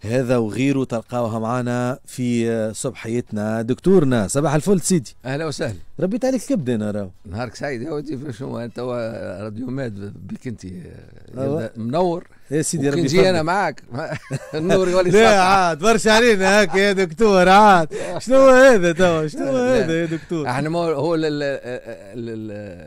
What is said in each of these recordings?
هذا وغيره تلقاوها معنا في صبحيتنا دكتورنا صباح الفل سيدي اهلا وسهلا ربيت عليك كبد انا راهو نهارك سعيد يا ودي شو انت راديو ماد بك انت أيوة. منور يا إيه سيدي ربي نجي انا معاك النور يولي لا عاد برشا علينا هكا يا دكتور عاد شنو هذا توا شنو هذا يا دكتور احنا ما هو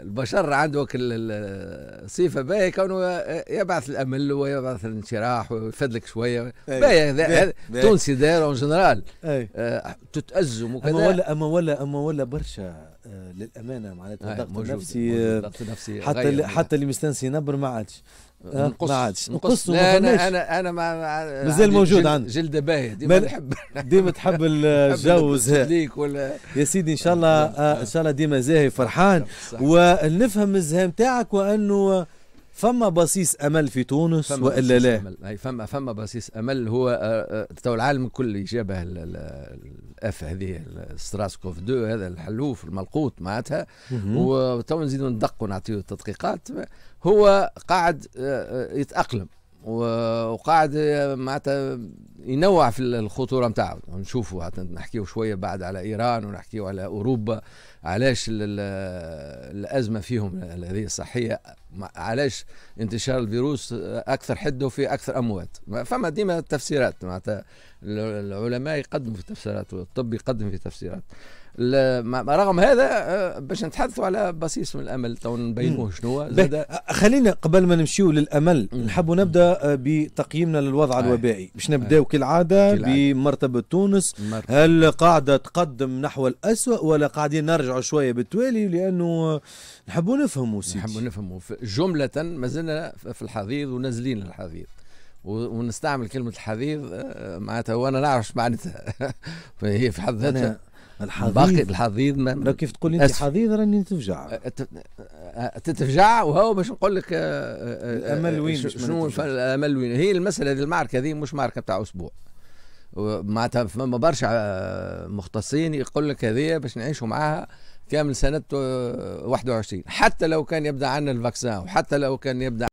البشر عنده الصفه باهي كونه يبعث الامل ويبعث الانشراح ويفدلك شويه إيه. باهي تونسي داير اون جنرال إيه. آه، تتازم وكذا اما ولا اما ولا اما ولا برشا آه، للامانه معناتها الضغط النفسي حتى حتى اللي مستنسي نبر ما عادش آه، نقص ما عادش نقص لا انا انا انا ما مازال موجود عندي جلد باهي ديما نحب ديما تحب الجو زاهي ولا يا سيدي ان شاء الله آه، ان شاء الله ديما زاهي فرحان ونفهم الزهام تاعك وانه فما بصيص امل في تونس والا لا؟ أمل. أي فما فما بصيص امل هو آه، آه، تو العالم الكل جابه الاف هذه ستراسكوف دو هذا الحلوف الملقوط معناتها وتو نزيدوا ندقوا نعطيو التدقيقات هو قاعد آه، يتاقلم وقاعد معناتها ينوع في الخطوره نتاعو نشوفوا نحكيو شويه بعد على ايران ونحكيو على اوروبا علاش الازمه فيهم هذه الصحيه علاش انتشار الفيروس اكثر حده في اكثر اموات فما ديما تفسيرات معناتها العلماء يقدموا في تفسيرات والطب يقدم في تفسيرات رغم هذا آه، باش نتحدثوا على بصيص من الامل تو نبينوا شنو زاد آه، خلينا قبل ما نمشيو للامل نحبوا نبدا آه، بتقييمنا للوضع آه. الوبائي باش نبداو آه. كالعاده بمرتبه تونس مرتبة. هل قاعده تقدم نحو الاسوء ولا قاعدين نرجعوا شويه بالتوالي لانه نحبوا نفهموا سيدي نحبوا نفهموا جمله مازلنا في الحضيض ونازلين الحضيض ونستعمل كلمة الحضيض معناتها وأنا نعرف معناتها هي في حد ذاتها الحضيض باقي الحضيض ما لو كيف تقول انت حضيض راني نتفجع تتفجع وهو باش نقول لك الامل وين شنو الامل وين هي المساله هذه المعركه هذه مش معركه بتاع اسبوع معناتها فما برشا آه، مختصين يقول لك هذه باش نعيشوا معاها كامل سنة 21 آه، حتى لو كان يبدا عنا الفاكسان وحتى لو كان يبدا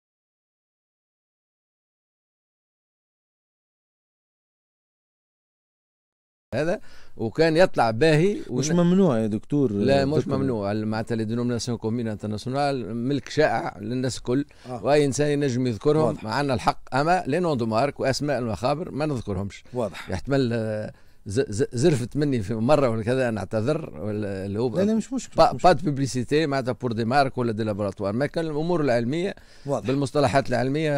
هذا وكان يطلع باهي مش ممنوع يا دكتور لا مش ممنوع معناتها لي دينوميناسيون كومين انترناسيونال ملك شائع للناس الكل آه. واي انسان ينجم يذكرهم معنا الحق اما لي نون دو مارك واسماء المخابر ما نذكرهمش واضح يحتمل آه، زرفت مني في مره ولا كذا نعتذر اللي هو لا لا مش مشكله با, با بيبليسيتي معناتها بور دي مارك ولا دي لابراتوار ما كان الامور العلميه واضح. بالمصطلحات العلميه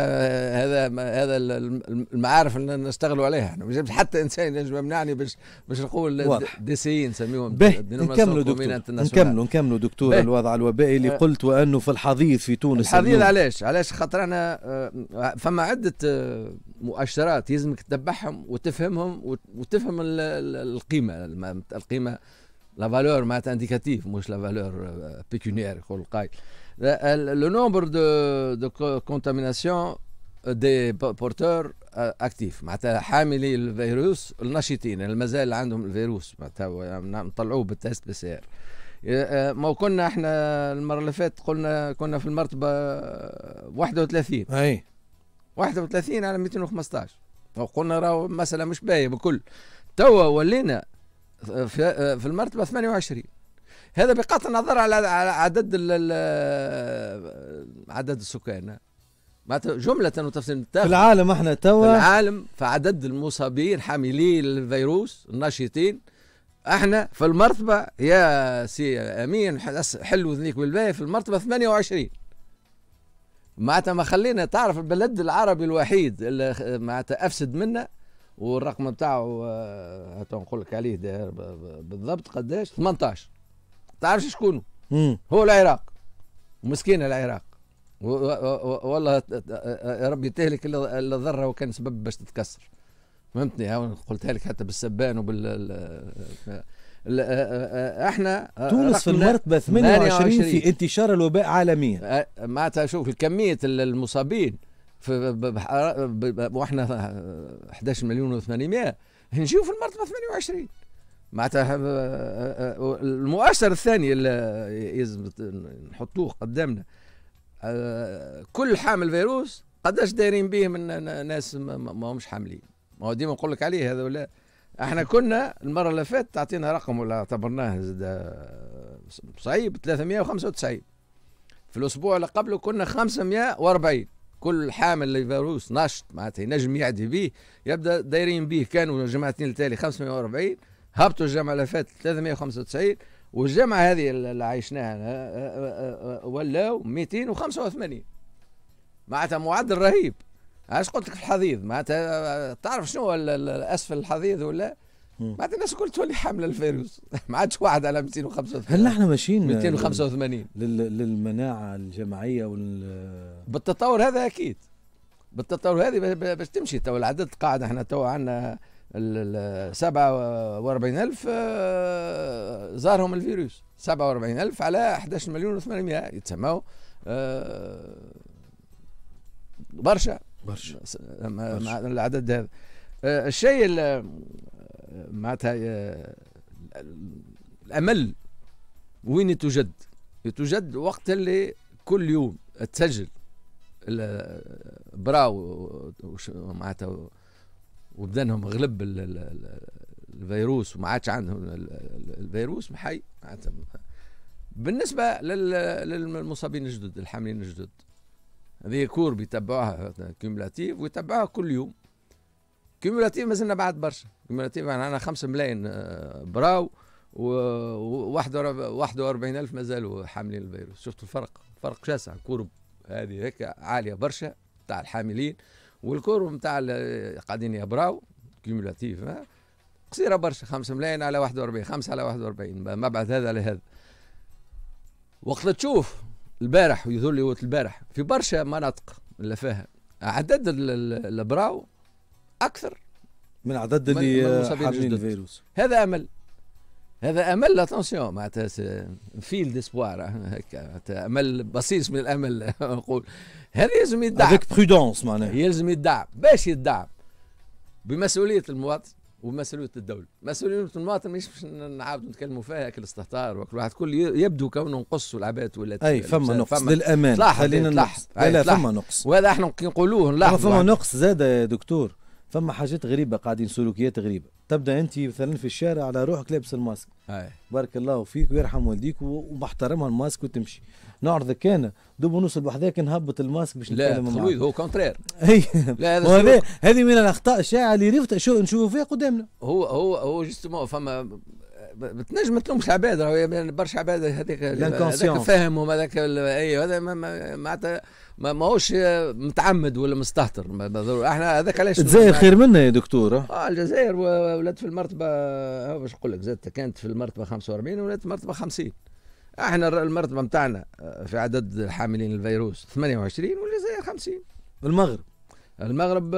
هذا هذا المعارف اللي نشتغلوا عليها احنا حتى انسان ينجم يمنعني باش باش نقول دي سي نسميهم نكملوا دكتور نكملوا نكملوا دكتور الوضع الوبائي اللي أه. قلت وانه في الحضيض في تونس الحضيض علاش علاش خاطر انا أه، فما عده مؤشرات يلزمك تتبعهم وتفهمهم وتفهم القيمه القيمه لا فالور معناتها انديكاتيف مش لا فالور آه، بيكونيير يقول القائل لو نومبر دو دو كونتاميناسيون دي بورتور اكتيف معناتها حاملي الفيروس النشيطين يعني اللي مازال عندهم الفيروس معناتها يعني نطلعوه بالتست بي سي ار آه، آه، ما كنا احنا المره اللي فاتت قلنا كنا في المرتبه 31 اي 31 على 215 وقلنا راهو مسألة مش باهية بكل توا ولينا في المرتبة 28 هذا بقطع النظر على عدد عدد السكان معناتها جملة وتفصيل في العالم احنا توا في العالم في عدد المصابين حاملي الفيروس الناشطين احنا في المرتبة يا سي امين حلو وذنيك بالباهي في المرتبة 28 معناتها ما خلينا تعرف البلد العربي الوحيد اللي معناتها افسد منا والرقم نتاعو آه، نقول لك عليه بالضبط قداش 18 تعرفش شكونه هو العراق مسكين العراق والله يا آه، ربي تهلك الا ضره وكان سبب باش تتكسر فهمتني قلتها لك حتى بالسبان وبال احنا تونس في المرتبه 28 في انتشار الوباء عالميا معناتها شوف كميه المصابين واحنا 11 مليون و800 نجيو في المرتبه 28 معناتها المؤشر الثاني اللي لازم نحطوه قدامنا كل حامل فيروس قداش دايرين به من ناس ما همش حاملين ما هو ديما نقول لك عليه هذا ولا احنا كنا المره اللي فاتت تعطينا رقم ولا اعتبرناه زاد صعيب 395 في الاسبوع اللي قبله كنا 540 كل حامل لفيروس نشط معناتها ينجم يعدي به يبدا دايرين به كانوا جماعتين التالي 540 هبطوا الجمعه اللي فاتت 395 والجمعه هذه اللي عايشناها أه، أه، أه، ولاو 285 معناتها معدل رهيب اش قلت لك في الحضيض معناتها تعرف شنو هو اسفل الحضيض ولا معناتها الناس الكل تولي حامله الفيروس ما عادش واحد على 285 هل احنا ماشيين 285 للمناعه الجماعيه وال بالتطور هذا اكيد بالتطور هذه باش تمشي تو العدد قاعد احنا تو عندنا 47000 آه، زارهم الفيروس 47000 على 11 مليون و800 يتسموا آه، برشا برشا مع العدد هذا أه، الشيء أه، معناتها أه، الامل وين يتوجد؟ يتوجد وقت اللي كل يوم تسجل براو معناتها وبدنهم غلب الفيروس وما عادش عندهم الفيروس محي معناتها بالنسبه للمصابين الجدد الحاملين الجدد هذه كور بيتبعوها كيمولاتيف ويتبعوها كل يوم كيمولاتيف مازلنا بعد برشا كيومولاتيف عندنا خمسة ملايين آه، براو و 41 الف مازالوا حاملين الفيروس شفتوا الفرق فرق شاسع كورب هذه هيك عاليه برشا تاع الحاملين والكورب نتاع قاعدين يبراو كيمولاتيف قصيره برشا 5 ملايين على 41 5 على 41 بعد هذا على هذا وقت تشوف البارح ويظهر لي البارح في برشا مناطق اللي فيها عدد البراو اكثر من عدد اللي آه، حاملين الفيروس هذا امل هذا امل اتونسيون معناتها فيل ديسبوار هكا امل بصيص من الامل نقول هذا يلزم يدعم برودونس معناها يلزم يدعم باش يدعم بمسؤوليه المواطن ومسؤوليه الدوله مسؤوليه المواطن مش باش نعاود نتكلموا فيها كالاستهتار وكل واحد كل يبدو كونه نقص العباد ولا اي فما نقص للامان خلينا نلاحظ لا لا فما نقص وهذا احنا نقولوه نلاحظ فما نقص زاد يا دكتور فما حاجات غريبه قاعدين سلوكيات غريبه تبدا انت مثلا في الشارع على روحك لابس الماسك أي. بارك الله فيك ويرحم والديك ومحترمها الماسك وتمشي نعرض كان دوب نوصل بحذاك نهبط الماسك باش نتكلم لا تخويض هو كونترير اي هذا هذه من الاخطاء الشائعه اللي رفت شو نشوفوا فيها قدامنا هو هو هو جوستومون فما تنجم ما تلومش العباد راهو يعني برشا عباد هذاك هذاك فاهمهم هذاك اي هذا معناتها ما ماهوش متعمد ولا مستهتر احنا هذاك علاش الجزائر خير منا يا دكتور اه, آه، الجزائر ولات في المرتبه باش نقول لك زادت كانت في المرتبه 45 ولات المرتبه 50 احنا المرتبه نتاعنا آه، في عدد الحاملين الفيروس 28 والجزائر 50 المغرب المغرب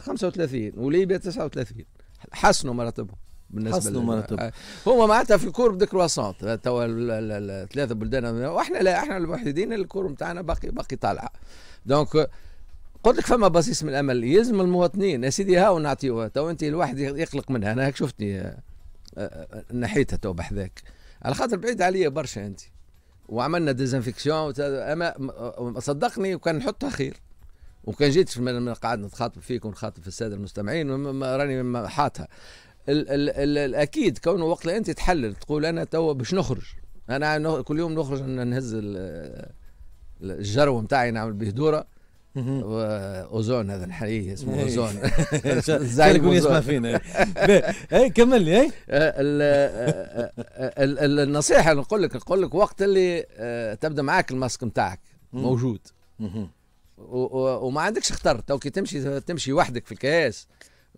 35 وليبيا 39 حسنوا مراتبهم بالنسبه حصلوا مناطق هما معناتها في الكور دي كرواسونت توا الثلاثه بلدان واحنا لا احنا الوحيدين الكور نتاعنا باقي باقي طالعه دونك قلت لك فما بصيص من الامل يلزم المواطنين يا سيدي هاو نعطيوها تو انت الواحد يقلق منها انا هيك شفتني آه، آه، آه، نحيتها تو بحذاك على خاطر بعيد عليا برشا انت وعملنا ديزانفيكسيون اما صدقني وكان نحطها خير وكان جيت قاعد نتخاطب فيك ونخاطب في الساده المستمعين راني حاطها ال ال ال الاكيد كونه وقت انت تحلل تقول انا تو باش نخرج انا كل يوم نخرج نهز الجرو نتاعي نعمل به دوره اوزون هذا الحقيقي إيه. اسمه اوزون زعل يسمع فينا اي إيه، كمل لي إيه. آه، آه، آه، النصيحه نقول لك نقول لك وقت اللي تبدا معاك الماسك نتاعك موجود وما عندكش خطر تو كي تمشي تمشي وحدك في الكياس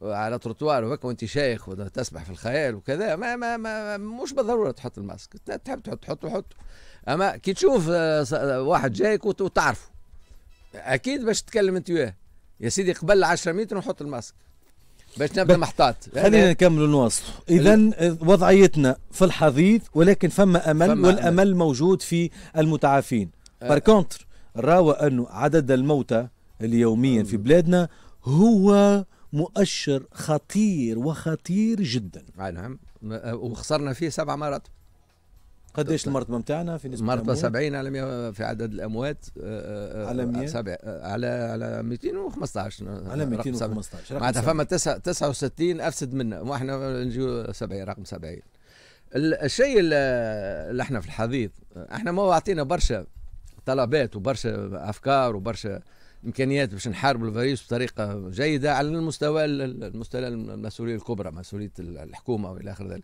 على تروتوار وهكا وانت شايخ وتسبح في الخيال وكذا ما ما, ما مش بالضروره تحط الماسك تحب تحط تحط وحط اما كي تشوف آه، آه، واحد جايك وتعرفه اكيد باش تتكلم انت وياه يا سيدي قبل 10 متر نحط الماسك باش نبدا محطات يعني خلينا نكملوا نواصلوا اذا آه، وضعيتنا في الحضيض ولكن فما امل فما والامل أمل. موجود في المتعافين أه. بار كونتر راوا انه عدد الموتى اليوميا في بلادنا هو مؤشر خطير وخطير جدا نعم أه، وخسرنا فيه سبع مرات قديش المرتبه نتاعنا في نسبه مرتبه 70 على 100 في عدد الاموات أه، أه، على 100 سبع على على 215 على 215 معناتها فما 69 افسد منا واحنا نجيو 70 رقم 70 الشيء اللي احنا في الحضيض احنا ما اعطينا برشا طلبات وبرشا افكار وبرشا امكانيات باش نحارب الفيروس بطريقه جيده على المستوى المستوى المسؤوليه الكبرى مسؤوليه الحكومه والى اخر ذلك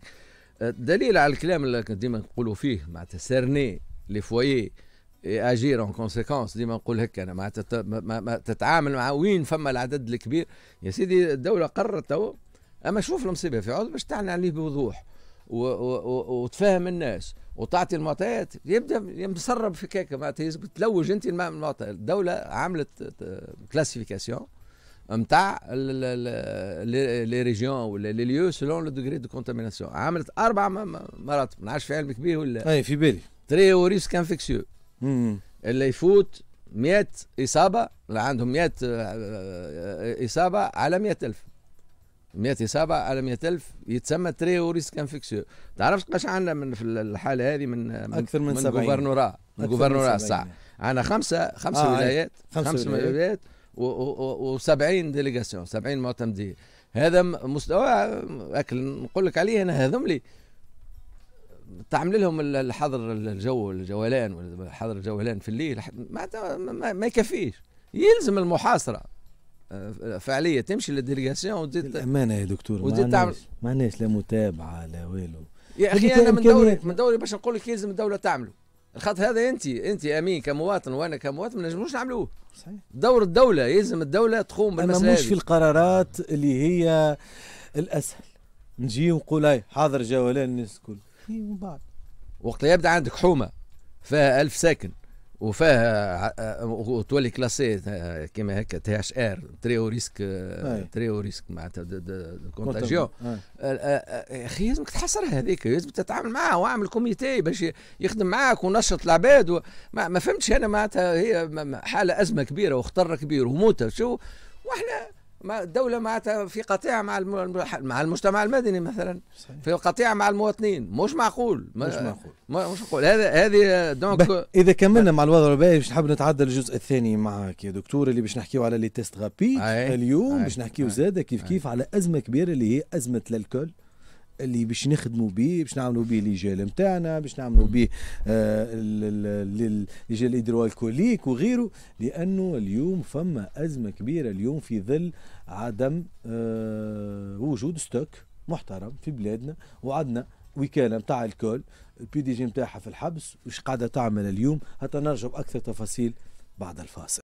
أه، دليل على الكلام اللي ديما نقولوا فيه معناتها تسرني لي فويي اجير اون كونسيكونس ديما نقول هكا انا معناتها ما تتعامل مع وين فما العدد الكبير يا سيدي الدوله قررت تو اما شوف المصيبه في عوض باش تعلن عليه بوضوح وتفهم الناس وتعطي المعطيات يبدا يتسرب في كيكه معناتها تلوج انت المعطيات الدوله عملت كلاسيفيكاسيون نتاع لي ريجيون ولا لي ليو سلون لو دوغري دو كونتاميناسيون عملت اربع مرات ما نعرفش في علمك به ولا اي في بالي تري وريسك انفكسيو اللي يفوت 100 اصابه عندهم 100 آه، آه، اصابه على 100000 إصابة على 100000 يتسمى تريو ريسك انفكسيو تعرفش قاش عندنا من في الحاله هذه من اكثر من, من جوفرنورا من جوفرنورا الساعه عندنا خمسه خمسه آه ولايات خمسه, خمسة ولايات و70 ديليغاسيون 70 معتمدين هذا مستوى اكل نقول لك عليه انا هذم لي تعمل لهم الحظر الجو الجولان حظر الجولان في الليل ما ما, ما يكفيش يلزم المحاصره آه، فعليه تمشي للديليغاسيون وتزيد الامانه يا دكتور وتزيد تعمل ما عندناش لا متابعه لا والو يا اخي انا من دوري من دوري باش نقول لك يلزم الدوله تعمله الخط هذا انت انت امين كمواطن وانا كمواطن ما نجموش نعملوه صحيح دور الدوله يلزم الدوله تقوم بالمساله مش في القرارات اللي هي الاسهل نجي ونقول اي حاضر جوالين الناس الكل من بعد وقت يبدا عندك حومه فيها ألف ساكن وفاه وتولي كلاسي آه، كيما هكا تي اش ار تري او ريسك آه، تري او ريسك معناتها كونتاجيون يا آه، اخي لازمك تحصرها هذيك لازم تتعامل معها واعمل كوميتي باش يخدم معاك ونشط العباد ما, ما فهمتش انا معناتها هي حاله ازمه كبيره وخطر كبير وموته شو واحنا الدولة مع في قطيعة مع مع المجتمع المدني مثلا في قطيعة مع المواطنين مش معقول مش معقول مش معقول هذا هذه دونك إذا كملنا مع الوضع الباهي باش نحب نتعدى للجزء الثاني معك يا دكتور اللي باش نحكيو على لي تيست اليوم باش نحكيو زادة كيف كيف على أزمة كبيرة اللي هي أزمة الكول اللي باش نخدموا به باش نعملوا به ليجيل نتاعنا باش نعملوا به ليجيل آه، الكوليك وغيره لانه اليوم فما ازمه كبيره اليوم في ظل عدم آه، وجود ستوك محترم في بلادنا وعندنا وكاله نتاع الكول البي دي جي نتاعها في الحبس وش قاعده تعمل اليوم حتى نرجع اكثر تفاصيل بعد الفاصل